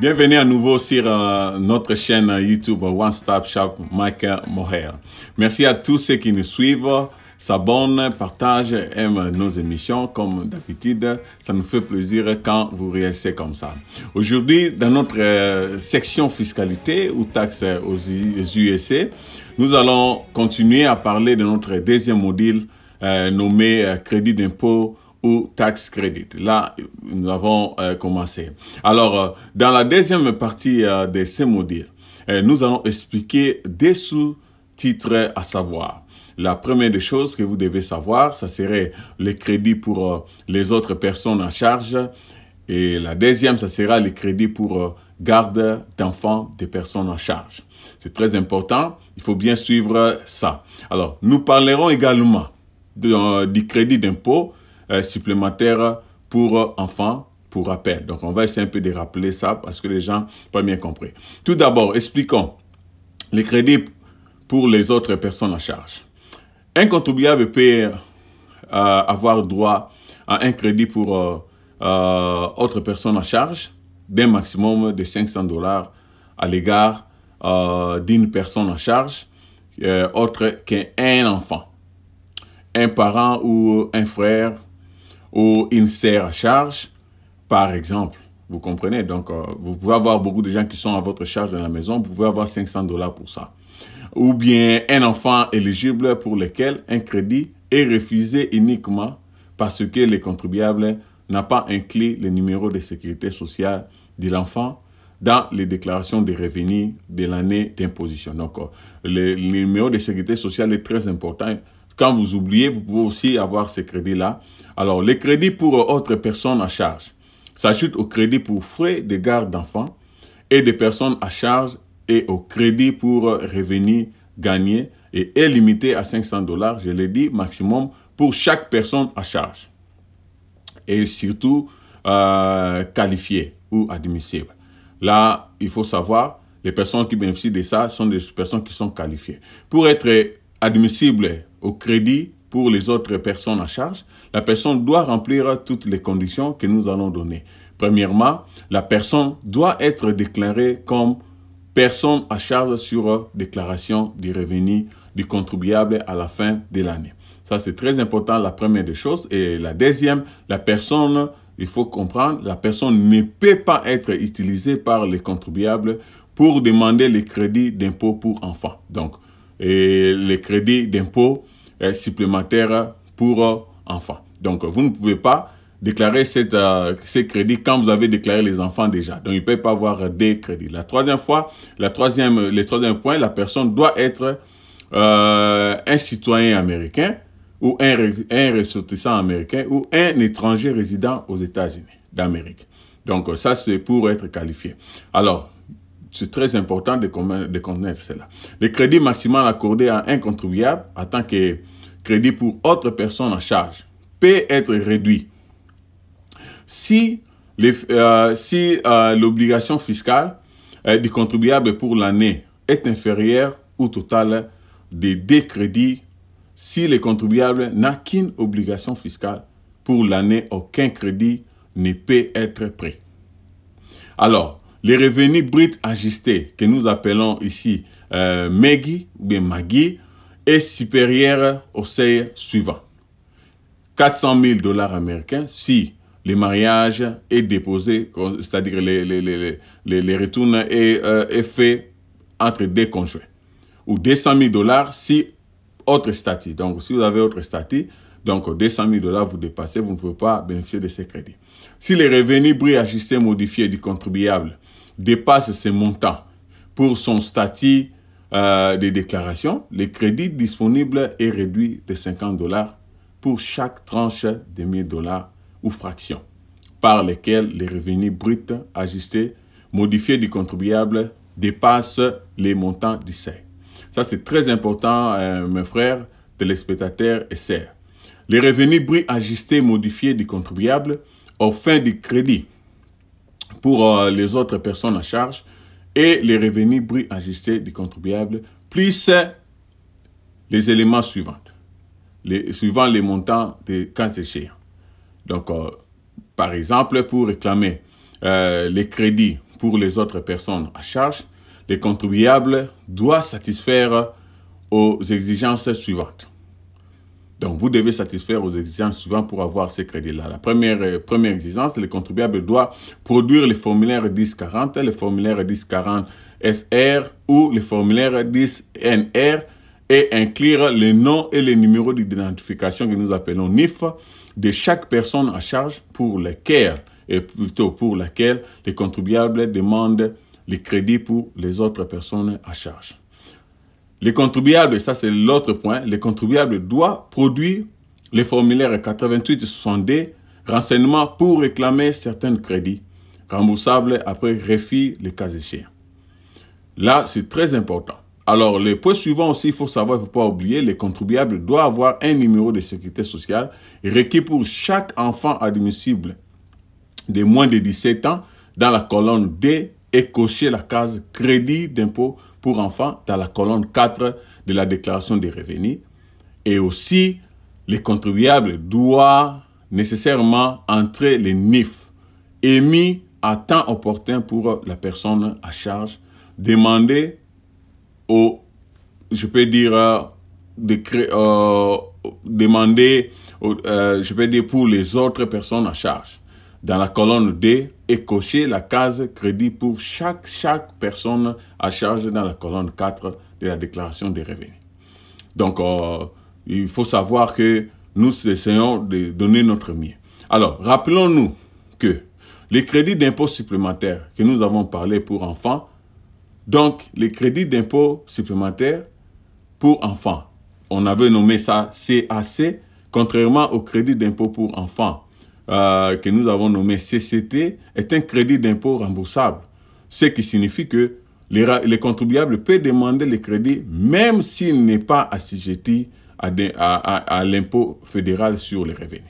Bienvenue à nouveau sur euh, notre chaîne YouTube One Stop Shop Michael Moher. Merci à tous ceux qui nous suivent, s'abonnent, partagent, aiment nos émissions comme d'habitude. Ça nous fait plaisir quand vous réagissez comme ça. Aujourd'hui, dans notre euh, section fiscalité ou taxes aux, USA, nous allons continuer à parler de notre deuxième module euh, nommé crédit d'impôt ou tax credit. Là, nous avons euh, commencé. Alors, euh, dans la deuxième partie euh, de ces mots nous allons expliquer des sous-titres à savoir. La première des choses que vous devez savoir, ça serait les crédits pour les autres personnes en charge. Et la deuxième, ça sera les crédits pour garde d'enfants des personnes en charge. C'est très important. Il faut bien suivre ça. Alors, nous parlerons également de, du crédit d'impôt euh, supplémentaires pour euh, enfants pour rappel. Donc, on va essayer un peu de rappeler ça parce que les gens n'ont pas bien compris. Tout d'abord, expliquons les crédits pour les autres personnes en charge. Un contribuable peut euh, avoir droit à un crédit pour euh, autre personne en charge d'un maximum de 500 dollars à l'égard d'une personne en charge autre qu'un enfant, un parent ou un frère ou une serre à charge, par exemple. Vous comprenez Donc, euh, vous pouvez avoir beaucoup de gens qui sont à votre charge dans la maison. Vous pouvez avoir 500 dollars pour ça. Ou bien un enfant éligible pour lequel un crédit est refusé uniquement parce que le contribuable n'a pas inclus le numéro de sécurité sociale de l'enfant dans les déclarations de revenus de l'année d'imposition. Donc, euh, le numéro de sécurité sociale est très important quand vous oubliez, vous pouvez aussi avoir ces crédits-là. Alors, les crédits pour euh, autres personnes à charge s'ajoutent aux crédits pour frais de garde d'enfants et des personnes à charge et au crédit pour euh, revenus gagnés et est limité à 500 dollars, je l'ai dit, maximum pour chaque personne à charge et surtout euh, qualifiée ou admissible. Là, il faut savoir, les personnes qui bénéficient de ça sont des personnes qui sont qualifiées. Pour être admissible au crédit pour les autres personnes à charge, la personne doit remplir toutes les conditions que nous allons donner. Premièrement, la personne doit être déclarée comme personne à charge sur déclaration du revenu du contribuable à la fin de l'année. Ça, c'est très important, la première des choses. Et la deuxième, la personne, il faut comprendre, la personne ne peut pas être utilisée par les contribuables pour demander les crédits d'impôt pour enfants. Donc, et les crédits d'impôt euh, supplémentaires pour euh, enfants. Donc, vous ne pouvez pas déclarer cette, euh, ces crédits quand vous avez déclaré les enfants déjà. Donc, il ne peut pas avoir des crédits. La troisième fois, la troisième, le troisième point, la personne doit être un citoyen américain ou un, un ressortissant américain ou un étranger résident aux États-Unis d'Amérique. Donc, ça, c'est pour être qualifié. Alors, c'est très important de, de connaître cela. Le crédit maximal accordé à un contribuable en tant que crédit pour autre personne en charge peut être réduit si l'obligation euh, si, euh, fiscale euh, du contribuable pour l'année est inférieure au total des décrédits, crédits si le contribuable n'a qu'une obligation fiscale pour l'année, aucun crédit ne peut être pris. Alors, les revenus bruts ajustés, que nous appelons ici euh, bien MAGI, est supérieur au seuil suivant. 400 000 dollars américains si le mariage est déposé, c'est-à-dire les, les, les, les, les retours est, euh, est, fait entre deux conjoints. Ou 200 000 dollars si autre statut. Donc, si vous avez autre statut, donc 200 000 dollars vous dépassez, vous ne pouvez pas bénéficier de ces crédits. Si les revenus bruts ajustés modifiés du contribuable dépasse ses montants pour son statut euh, de déclaration, le crédit disponible est réduit de 50 dollars pour chaque tranche de 1000 dollars ou fraction, par lesquels les revenus bruts ajustés modifiés du contribuable dépassent les montants du CER. Ça, c'est très important, euh, mes frères, téléspectateurs et sœurs. Les revenus bruts ajustés modifiés du contribuable aux fin du crédit pour euh, les autres personnes à charge et les revenus bruts ajustés du contribuable, plus les éléments suivants, les, suivant les montants des cas échéants. Donc, euh, par exemple, pour réclamer euh, les crédits pour les autres personnes à charge, le contribuable doit satisfaire aux exigences suivantes. Donc, vous devez satisfaire aux exigences souvent pour avoir ces crédits-là. La euh, première, exigence, le contribuable doit produire les formulaires 1040, le formulaire 1040 SR ou le formulaire 10 NR et inclure les noms et le numéro d'identification que nous appelons NIF de chaque personne à charge pour laquelle, et plutôt pour laquelle les contribuables demandent les crédits pour les autres personnes à charge. Les contribuables, ça c'est l'autre point, les contribuables doivent produire les formulaires 88 et d renseignements pour réclamer certains crédits remboursables après refus le cas échéant. Là, c'est très important. Alors, le point suivant aussi, il faut savoir, il ne faut pas oublier, les contribuables doivent avoir un numéro de sécurité sociale requis pour chaque enfant admissible de moins de 17 ans dans la colonne D et cocher la case crédit d'impôt pour enfants dans la colonne 4 de la déclaration des revenus. Et aussi, les contribuables doivent nécessairement entrer les NIF émis à temps opportun pour la personne à charge, demander au, je peux dire, euh, euh, demander, euh, je peux dire, pour les autres personnes à charge. Dans la colonne D, et cocher la case crédit pour chaque, chaque personne à charge dans la colonne 4 de la déclaration des revenus. Donc, euh, il faut savoir que nous essayons de donner notre mieux. Alors, rappelons-nous que les crédits d'impôt supplémentaires que nous avons parlé pour enfants, donc les crédits d'impôt supplémentaires pour enfants, on avait nommé ça CAC, contrairement au crédit d'impôt pour enfants euh, que nous avons nommé CCT est un crédit d'impôt remboursable, ce qui signifie que les, les contribuables peuvent demander le crédit même s'il n'est pas assujetti à, l'impôt fédéral sur les revenus.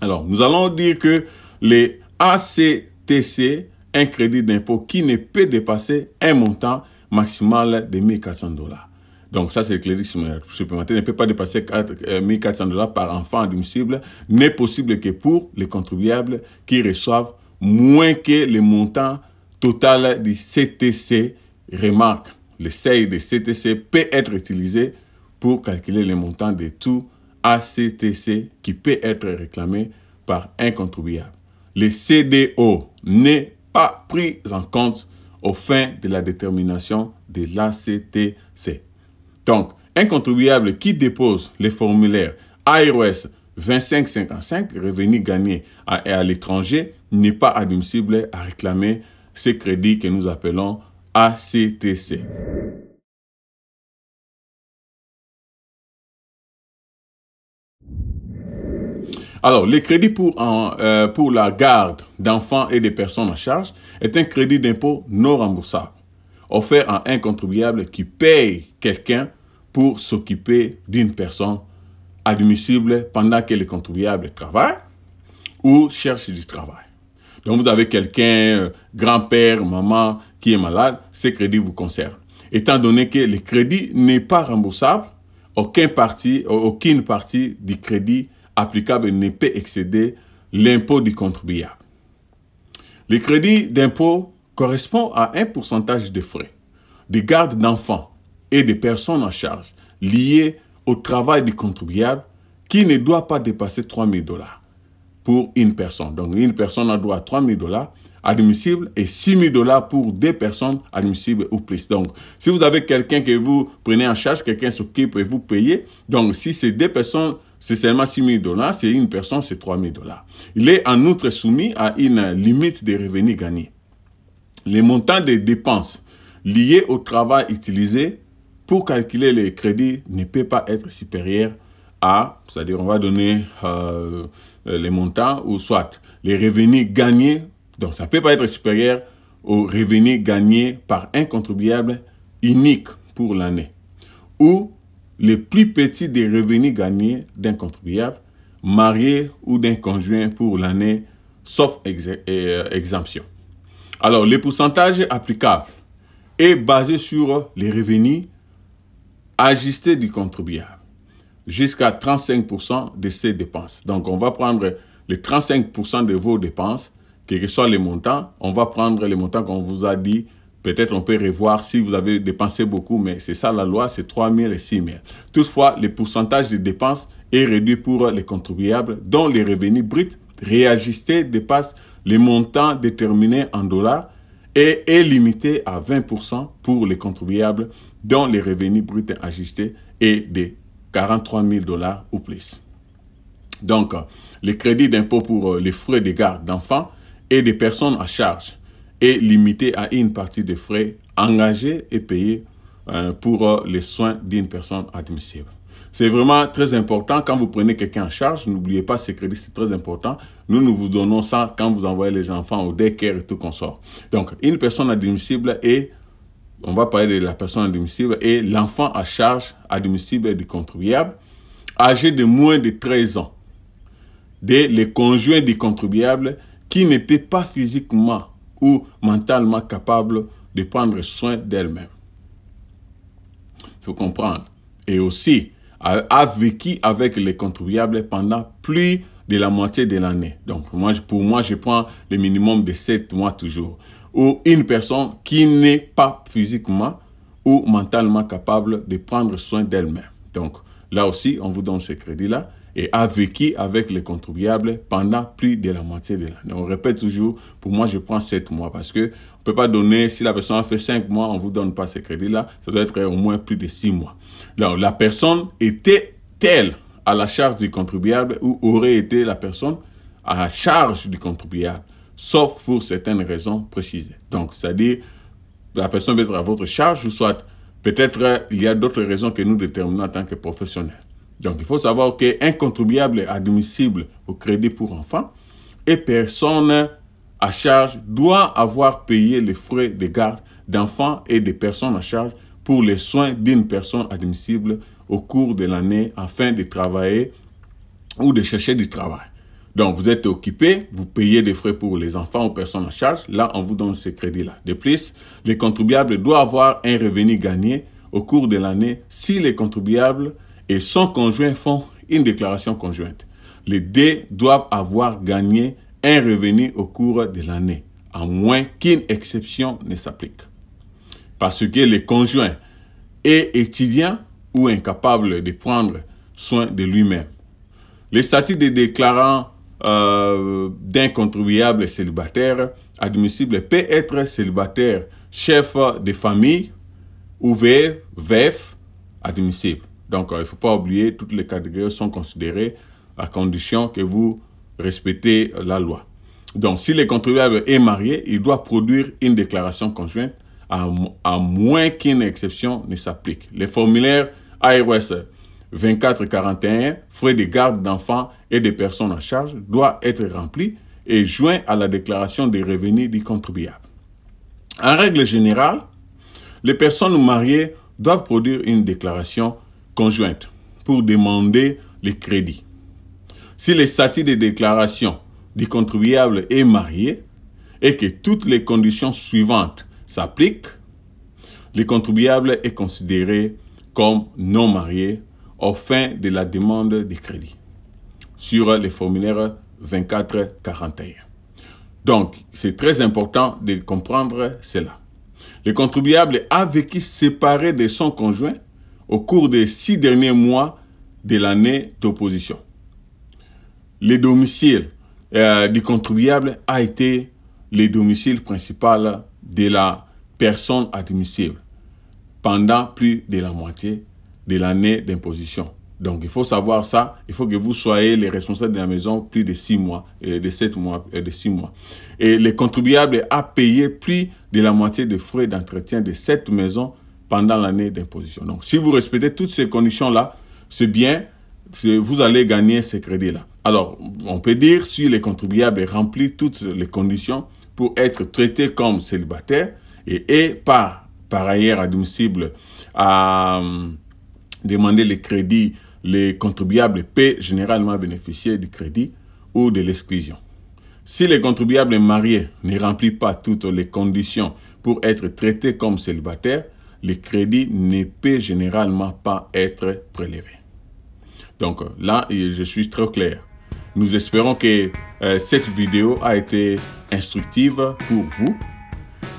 Alors, nous allons dire que les ACTC, un crédit d'impôt qui ne peut dépasser un montant maximal de 1400 dollars. Donc ça, c'est le clérisme euh, supplémentaire. Il ne peut pas dépasser 1400 euh, dollars par enfant admissible, n'est possible que pour les contribuables qui reçoivent moins que le montant total du CTC. Remarque, le seuil du CTC peut être utilisé pour calculer le montant de tout ACTC qui peut être réclamé par un contribuable. Le CDO n'est pas pris en compte au fin de la détermination de l'ACTC. Donc, un contribuable qui dépose les formulaires AROS 2555 revenus gagné à, l'étranger n'est pas admissible à réclamer ce crédit que nous appelons ACTC. Alors, le crédit pour, euh, pour la garde d'enfants et des personnes en charge est un crédit d'impôt non remboursable, offert à un contribuable qui paye quelqu'un pour s'occuper d'une personne admissible pendant que le contribuable travaille ou cherche du travail. Donc vous avez quelqu'un, euh, grand-père, maman, qui est malade, ces crédits vous concerne. Étant donné que le crédit n'est pas remboursable, aucun parti, aucune partie du crédit applicable ne peut excéder l'impôt du contribuable. Le crédit d'impôt correspond à un pourcentage de frais de garde d'enfants et des personnes en charge liées au travail du contribuable qui ne doit pas dépasser 3 000 dollars pour une personne. Donc, une personne a droit à 3 000 dollars admissible et 6 000 dollars pour deux personnes admissibles ou plus. Donc, si vous avez quelqu'un que vous prenez en charge, quelqu'un s'occupe et vous payez, donc si c'est deux personnes, c'est seulement 6 000 dollars, c'est une personne, c'est 3 000 dollars. Il est en outre soumis à une limite de revenus gagnés. Les montants des dépenses liées au travail utilisé pour calculer les crédits ne peut pas être supérieur à, c'est-à-dire on va donner euh, euh, les montants ou soit les revenus gagnés, donc ça ne peut pas être supérieur aux revenus gagnés par un contribuable unique pour l'année, ou les plus petits des revenus gagnés d'un contribuable marié ou d'un conjoint pour l'année, sauf euh, exemption. Alors, le pourcentage applicable est basé sur les revenus ajusté du contribuable jusqu'à 35% de ses dépenses. Donc, on va prendre les 35% de vos dépenses, quels que soit les montants. On va prendre les montants qu'on vous a dit. Peut-être on peut revoir si vous avez dépensé beaucoup, mais c'est ça la loi, c'est 3 000 et 6 000. Toutefois, le pourcentage de dépenses est réduit pour les contribuables dont les revenus bruts réajustés dépassent les montants déterminés en dollars et est limité à 20% pour les contribuables dont les revenus bruts ajustés est de 43 000 dollars ou plus. Donc, le crédit d'impôt pour euh, les frais de garde d'enfants et des personnes à charge est limité à une partie des frais engagés et payés euh, pour euh, les soins d'une personne admissible. C'est vraiment très important quand vous prenez quelqu'un en charge. N'oubliez pas ces crédit, c'est très important. Nous, nous vous donnons ça quand vous envoyez les enfants au daycare et tout qu'on sort. Donc, une personne admissible et, on va parler de la personne admissible, et l'enfant à charge admissible du contribuable âgé de moins de 13 ans, des les conjoints du contribuable qui n'étaient pas physiquement ou mentalement capables de prendre soin d'elle-même. Il faut comprendre. Et aussi, a, vécu avec les contribuables pendant plus de la moitié de l'année. Donc, moi, pour moi, je prends le minimum de 7 mois toujours. Ou une personne qui n'est pas physiquement ou mentalement capable de prendre soin d'elle-même. Donc, là aussi, on vous donne ce crédit-là et avec qui avec les contribuables pendant plus de la moitié de l'année. On répète toujours, pour moi, je prends 7 mois parce que on peut pas donner, si la personne a fait 5 mois, on vous donne pas ce crédit-là, ça doit être au moins plus de 6 mois. Alors, la personne était-elle à la charge du contribuable ou aurait été la personne à la charge du contribuable, sauf pour certaines raisons précises. Donc, c'est-à-dire, la personne peut être à votre charge ou soit peut-être il y a d'autres raisons que nous déterminons en tant que professionnels. Donc, il faut savoir qu'un contribuable admissible au crédit pour enfants et personne à charge doit avoir payé les frais de garde d'enfants et de personnes à charge pour les soins d'une personne admissible au cours de l'année afin de travailler ou de chercher du travail. Donc, vous êtes occupé, vous payez des frais pour les enfants ou personnes à charge. Là, on vous donne ce crédit-là. De plus, le contribuable doit avoir un revenu gagné au cours de l'année si le contribuable et son conjoint font une déclaration conjointe. Les deux doivent avoir gagné un revenu au cours de l'année, à moins qu'une exception ne s'applique. Parce que le conjoint est étudiant ou incapable de prendre soin de lui-même. Le statut de déclarant euh, d'un contribuable célibataire admissible peut être célibataire, chef de famille ou VEF e admissible. Donc, euh, il ne faut pas oublier, toutes les catégories sont considérées à condition que vous respectez la loi. Donc, si le contribuable est marié, il doit produire une déclaration conjointe à, moins qu'une exception ne s'applique. Les formulaires ARS 2441, frais de garde d'enfants et des personnes en charge, doit être rempli et joint à la déclaration des revenus du contribuable. En règle générale, les personnes mariées doivent produire une déclaration conjointe pour demander le crédit. Si le statut de déclaration du contribuable est marié et que toutes les conditions suivantes s'appliquent, le contribuable est considéré comme non marié au fin de la demande de crédit sur le formulaire 2441. Donc, c'est très important de comprendre cela. Le contribuable a qui séparé de son conjoint au cours des six derniers mois de l'année d'opposition. Le domicile euh, du contribuable a été le domicile principal de la personne admissible pendant plus de la moitié de l'année d'imposition. Donc, il faut savoir ça. Il faut que vous soyez les responsables de la maison plus de six mois, et euh, de sept mois, euh, de six mois. Et le contribuable a payé plus de la moitié des frais d'entretien de cette maison pendant l'année d'imposition. Donc, si vous respectez toutes ces conditions-là, c'est bien, vous allez gagner ces crédits-là. Alors, on peut dire, si le contribuable remplit toutes les conditions pour être traité comme célibataire et est pas, par ailleurs, admissible à euh, demander les crédits, les contribuables peut généralement bénéficier du crédit ou de l'exclusion. Si le contribuable marié ne remplit pas toutes les conditions pour être traité comme célibataire, le crédit ne peut généralement pas être prélevé. Donc là, je suis très clair. Nous espérons que euh, cette vidéo a été instructive pour vous.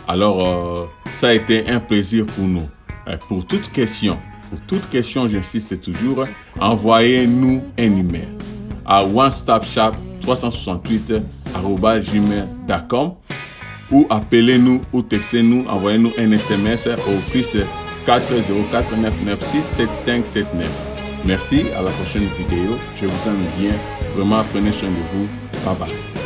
Alors, euh, ça a été un plaisir pour nous. Euh, pour toute question, pour toute question, j'insiste toujours, envoyez-nous un email à one stop shop 368 gmail.com ou appelez-nous ou textez-nous, envoyez-nous un SMS au plus 404 996 7579. Merci, à la prochaine vidéo. Je vous aime bien. Vraiment, prenez soin de vous. Bye bye.